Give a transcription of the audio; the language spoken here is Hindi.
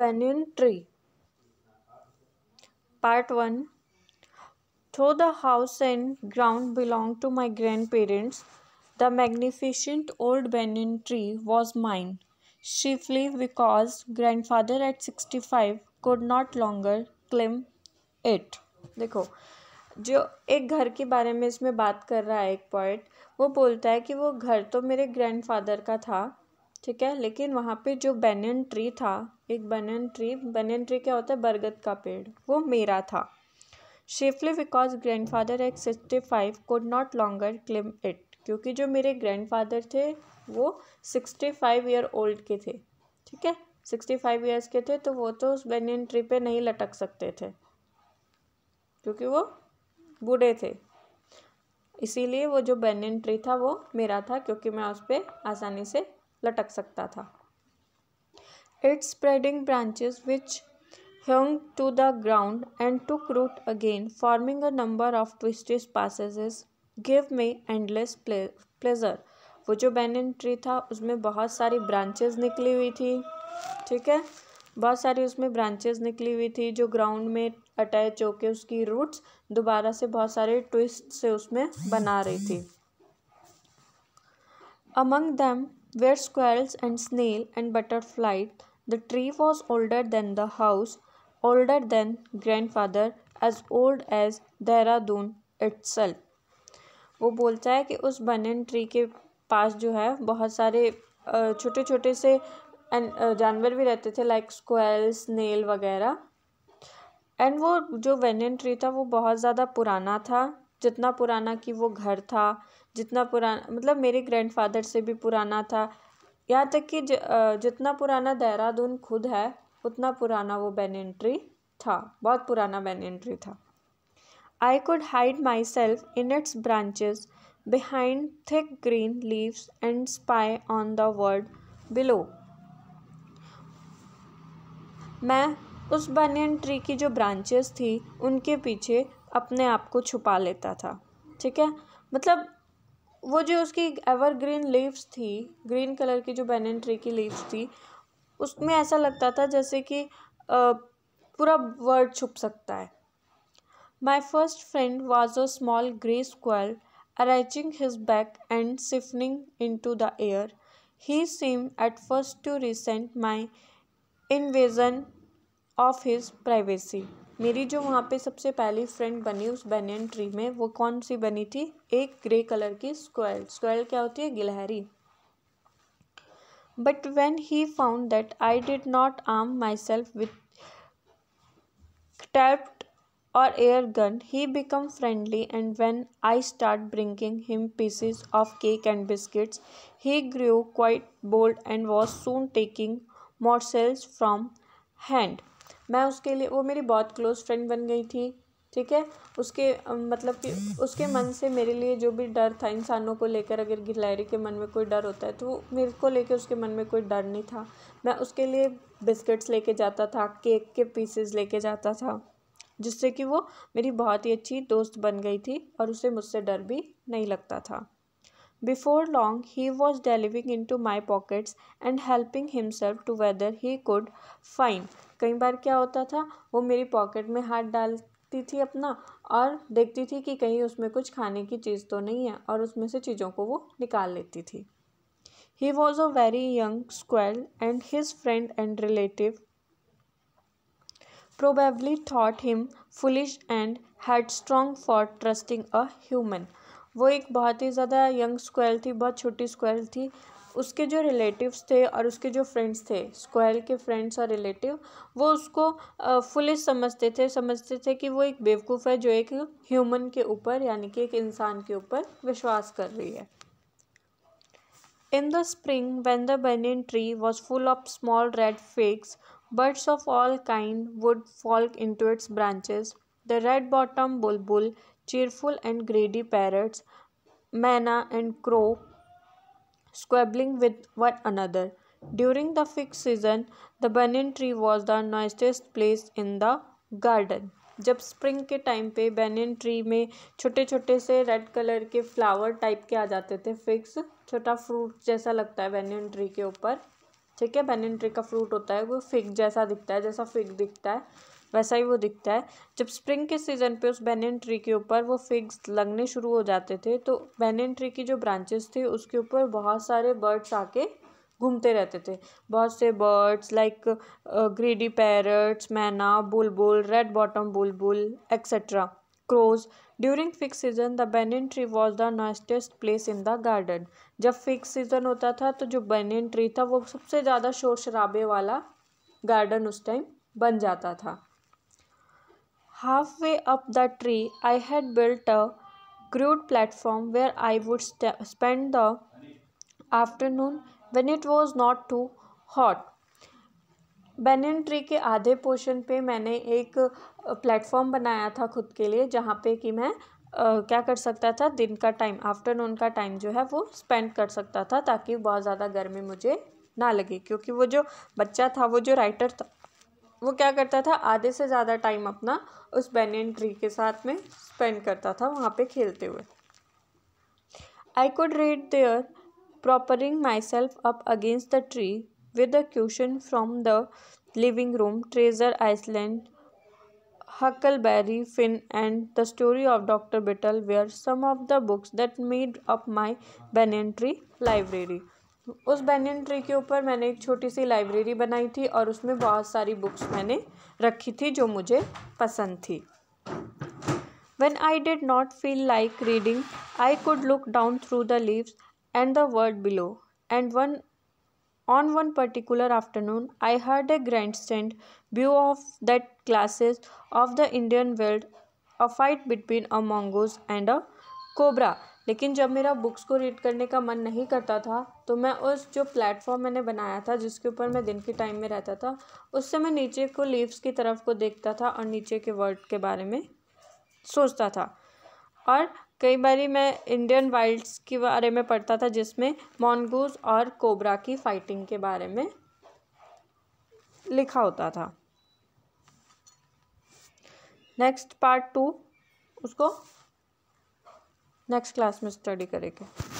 tree Part 1 Though the house and ground belonged to my grandparents, the magnificent old banyan tree was mine, chiefly because grandfather at 65 could not longer claim it. देखो जो एक घर के बारे में इसमें बात कर रहा है एक पॉइंट वो बोलता है कि वो घर तो मेरे ग्रैंडफादर का था ठीक है लेकिन वहाँ पे जो बनियन ट्री था एक बनियन ट्री बनियन ट्री क्या होता है बरगद का पेड़ वो मेरा था safely because grandfather at sixty five could not longer claim it क्योंकि जो मेरे ग्रैंड फादर थे वो सिक्सटी फाइव ईयर ओल्ड के थे ठीक है सिक्सटी फाइव ईयर्स के थे तो वो तो उस बनियन ट्री पे नहीं लटक सकते थे क्योंकि वो बूढ़े थे इसीलिए वो जो बनियन ट्री था वो मेरा था क्योंकि मैं उस पर आसानी से लटक सकता था its spreading branches which hung to the ground and took root again forming a number of twisting passages give me endless pleasure वो जो बैनन ट्री था उसमें बहुत सारी ब्रांचेस निकली हुई थी ठीक है बहुत सारी उसमें ब्रांचेस निकली हुई थी जो ग्राउंड में अटैच होके उसकी रूट्स दोबारा से बहुत सारे ट्विस्ट से उसमें बना रही थी among them were squirrels and snail and butterfly. The tree was older than the house, older than grandfather, as old as Dehradun itself. वो बोलता है कि उस बनन ट्री के पास जो है बहुत सारे छोटे छोटे से जानवर भी रहते थे लाइक स्क्वेल स्नेल वगैरह एंड वो जो वेनियन ट्री था वो बहुत ज़्यादा पुराना था जितना पुराना कि वो घर था जितना पुराना मतलब मेरे ग्रैंडफादर से भी पुराना था यहाँ तक कि ज, जितना पुराना देहरादून खुद है उतना पुराना वो बैन एंट्री था बहुत पुराना बैन एंट्री था I could hide myself in its branches behind thick green leaves and spy on the world below मैं उस बनियन ट्री की जो ब्रांचेस थी उनके पीछे अपने आप को छुपा लेता था ठीक है मतलब वो जो उसकी एवर ग्रीन लीव्स थी ग्रीन कलर की जो बैनन ट्री की लीव्स थी उसमें ऐसा लगता था जैसे कि पूरा वर्ड छुप सकता है my first friend was a small grey arching his back and sniffing into the air he seemed at first to resent my invasion of his privacy मेरी जो वहाँ पे सबसे पहली फ्रेंड बनी उस बनियन ट्री में वो कौन सी बनी थी एक ग्रे कलर की स्क्वेल स्क्वेल क्या होती है गिलहरी but when he found that I did not arm myself with tapped or air gun he become friendly and when I start bringing him pieces of cake and biscuits he grow quite bold and was soon taking sales from hand मैं उसके लिए वो मेरी बहुत क्लोज़ फ्रेंड बन गई थी ठीक है उसके मतलब कि उसके मन से मेरे लिए जो भी डर था इंसानों को लेकर अगर गिलहरी के मन में कोई डर होता है तो वो मेरे को लेकर उसके मन में कोई डर नहीं था मैं उसके लिए बिस्किट्स लेके जाता था केक के पीसेस लेके जाता था जिससे कि वो मेरी बहुत ही अच्छी दोस्त बन गई थी और उसे मुझसे डर भी नहीं लगता था Before long he was delving into my pockets and helping himself to whether he could find. कई बार क्या होता था वो मेरी पॉकेट में हाथ डालती थी अपना और देखती थी कि कहीं उसमें कुछ खाने की चीज़ तो नहीं है और उसमें से चीज़ों को वो निकाल लेती थी he was a very young squirrel and his friend and relative probably thought him foolish and headstrong for trusting a human वो एक बहुत ही ज़्यादा यंग स्क्वैल थी बहुत छोटी स्क्वैल थी उसके जो रिलेटिव्स थे और उसके जो फ्रेंड्स थे स्क्वैल के फ्रेंड्स और रिलेटिव वो उसको फुलिस समझते थे समझते थे कि वो एक बेवकूफ़ है जो एक ह्यूमन के ऊपर यानी कि एक इंसान के ऊपर विश्वास कर रही है the spring when the the tree was full of small red figs birds of all kind would flock into its branches the red bottom bulbul cheerful and greedy parrots, manna and crow squabbling with one another. During the fixed season, the banyan tree was the noisiest place in the garden. जब स्प्रिंग के टाइम पे बैनियन ट्री में छोटे छोटे से रेड कलर के फ्लावर टाइप के आ जाते थे फिक्स छोटा फ्रूट जैसा लगता है बैनियन ट्री के ऊपर ठीक है बैनियन ट्री का फ्रूट होता है वो फिग जैसा दिखता है जैसा फिग दिखता है वैसा ही वो दिखता है जब स्प्रिंग के सीज़न पे उस बैनियन ट्री के ऊपर वो फिग्स लगने शुरू हो जाते थे तो बेनियन ट्री की जो ब्रांचेस थी उसके ऊपर बहुत सारे बर्ड्स आके घूमते रहते थे बहुत से birds like greedy parrots myna bulbul red bottom bulbul etcetera crows during figs season the banyan tree was the noisiest place in the garden जब फिक्स सीजन होता था तो जो बेनियन ट्री था वो सबसे ज़्यादा शोर शराबे वाला गार्डन उस टाइम बन जाता था Halfway up the tree, I had built a crude platform where I would spend the afternoon when it was not too hot. Banyan tree के आधे पोर्शन पे मैंने एक प्लेटफॉर्म बनाया था खुद के लिए जहाँ पे कि मैं आ, क्या कर सकता था दिन का टाइम आफ्टरनून का टाइम जो है वो स्पेंड कर सकता था ताकि बहुत ज़्यादा गर्मी मुझे ना लगे क्योंकि वो जो बच्चा था वो जो राइटर था वो क्या करता था आधे से ज़्यादा टाइम अपना उस बैनियन ट्री के साथ में स्पेंड करता था वहाँ पे खेलते हुए I could read there propping myself up against the tree with a cushion from the living room Treasure Island Berry Finn and the story of doctor Dolittle were some of the books that made up my Banyan tree library उस बैनियन ट्री के ऊपर मैंने एक छोटी सी लाइब्रेरी बनाई थी और उसमें बहुत सारी बुक्स मैंने रखी थी जो मुझे पसंद थी when I did not feel like reading I could look down through the leaves and the world below and one on one particular afternoon I heard a grand stand view of that classes of the Indian world a fight between a mongoose and a cobra लेकिन जब मेरा बुक्स को रीड करने का मन नहीं करता था तो मैं उस जो प्लेटफॉर्म मैंने बनाया था जिसके ऊपर मैं दिन के टाइम में रहता था उससे मैं नीचे को लीव्स की तरफ को देखता था और नीचे के वर्ड के बारे में सोचता था और कई बारी मैं इंडियन वाइल्ड्स के बारे में पढ़ता था जिसमें मॉनगूस और कोबरा की फाइटिंग के बारे में लिखा होता था नेक्स्ट पार्ट टू उसको नेक्स्ट क्लास में स्टडी करेंगे